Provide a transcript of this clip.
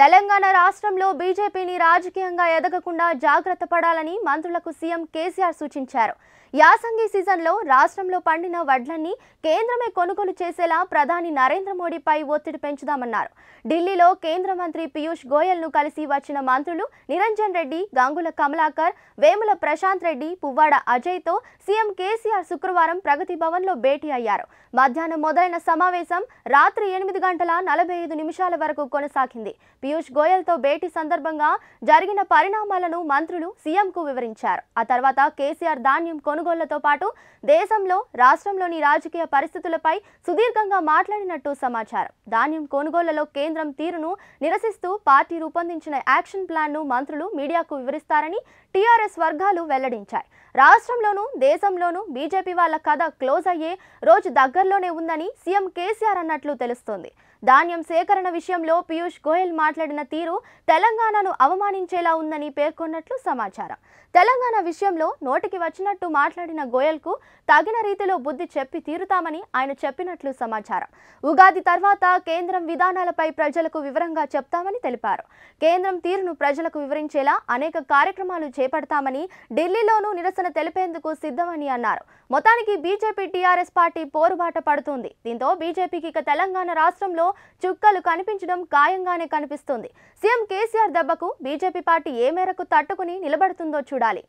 తెలంగాణ రాష్ట్రంలో బీజేపీని రాజకీయంగా ఎదగకుండా జాగ్రత్త పడాలని మంత్రులకు సీఎం కేసీఆర్ సూచించారు యాసంగి సీజన్లో రాష్ట్రంలో పండిన వడ్లన్నీ కేంద్రమే కొనుగోలు చేసేలా ప్రధాని నరేంద్ర మోడీపై ఒత్తిడి పెంచుదామన్నారు ఢిల్లీలో కేంద్ర మంత్రి పీయూష్ గోయల్ను కలిసి వచ్చిన మంత్రులు నిరంజన్ రెడ్డి గంగుల కమలాకర్ వేముల ప్రశాంత్ రెడ్డి పువ్వాడ అజయ్తో సీఎం కేసీఆర్ శుక్రవారం ప్రగతి భవన్లో భేటీ అయ్యారు మధ్యాహ్నం మొదలైన సమావేశం రాత్రి ఎనిమిది గంటల నలభై ఐదు నిమిషాల వరకు కొనసాగింది పీయూష్ గోయల్తో భేటీ సందర్భంగా జరిగిన పరిణామాలను మంత్రులు సీఎంకు వివరించారు ఆ తర్వాత కేసీఆర్ ధాన్యం కొనుగోళ్లతో పాటు దేశంలో రాష్ట్రంలోని రాజకీయ పరిస్థితులపై సుదీర్ఘంగా మాట్లాడినట్టు సమాచారం ధాన్యం కొనుగోళ్లలో కేంద్రం తీరును నిరసిస్తూ పార్టీ రూపొందించిన యాక్షన్ ప్లాన్ను మంత్రులు మీడియాకు వివరిస్తారని టీఆర్ఎస్ వర్గాలు వెల్లడించాయి రాష్ట్రంలోనూ దేశంలోనూ బీజేపీ వాళ్ళ కథ క్లోజ్ అయ్యే రోజు దగ్గరలోనే ఉందని సీఎం కేసీఆర్ అన్నట్లు తెలుస్తోంది ధాన్యం సేకరణ విషయంలో పీయూష్ గోయల్ మాట్లాడారు మాట్లాడిన తీరు తెలంగాణను అవమానించేలా ఉందని పేర్కొన్నట్లు సమాచారం తెలంగాణ విషయంలో నోటికి వచ్చినట్టు మాట్లాడిన గోయల్కు తగిన రీతిలో బుద్ధి చెప్పి తీరుతామని ఆయన చెప్పినట్లు సమాచారం ఉగాది తర్వాత కేంద్రం విధానాలపై ప్రజలకు వివరంగా చెప్తామని తెలిపారు కేంద్రం తీరును ప్రజలకు వివరించేలా అనేక కార్యక్రమాలు చేపడతామని ఢిల్లీలోనూ నిరసన తెలిపేందుకు సిద్ధమని అన్నారు మొత్తానికి బీజేపీ టీఆర్ఎస్ పార్టీ పోరుబాట పడుతుంది దీంతో బీజేపీకి ఇక తెలంగాణ రాష్ట్రంలో చుక్కలు కనిపించడం ఖాయంగానే కనిపిస్తుంది కనిపిస్తోంది సీఎం కేసీఆర్ దెబ్బకు బీజేపీ పార్టీ ఏ మేరకు తట్టుకుని నిలబడుతుందో చూడాలి